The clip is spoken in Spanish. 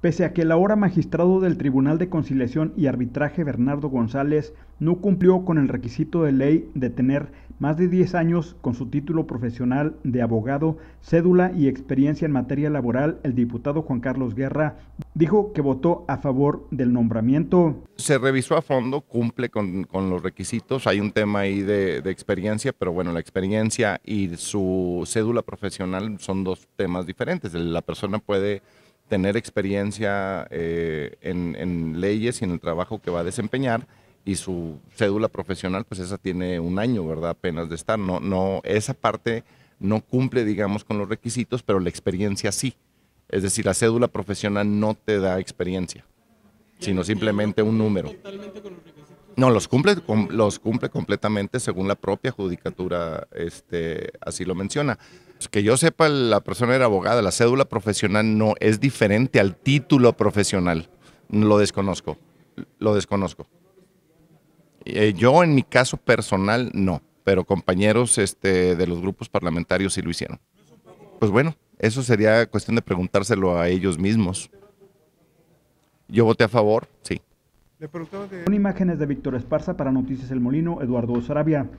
Pese a que el ahora magistrado del Tribunal de Conciliación y Arbitraje Bernardo González no cumplió con el requisito de ley de tener más de 10 años con su título profesional de abogado, cédula y experiencia en materia laboral, el diputado Juan Carlos Guerra dijo que votó a favor del nombramiento. Se revisó a fondo, cumple con, los requisitos, hay un tema ahí de, de experiencia, pero bueno, la experiencia y su cédula profesional son dos temas diferentes. La persona puede tener experiencia eh, en, leyes y en el trabajo que va a desempeñar y su cédula profesional, pues esa tiene un año, ¿verdad? Apenas de estar. No, no, esa parte no cumple, digamos, con los requisitos, pero la experiencia sí. Es decir, la cédula profesional no te da experiencia, sino simplemente un número. No, los cumple, los cumple completamente según la propia judicatura, este, así lo menciona. Pues, que yo sepa, la persona era abogada, la cédula profesional no es diferente al título profesional. Lo desconozco, lo desconozco. Eh, yo en mi caso personal no, pero compañeros este, de los grupos parlamentarios sí lo hicieron. Pues bueno, eso sería cuestión de preguntárselo a ellos mismos. Yo voté a favor, sí. Son imágenes de Víctor Esparza para Noticias El Molino, Eduardo Sarabia.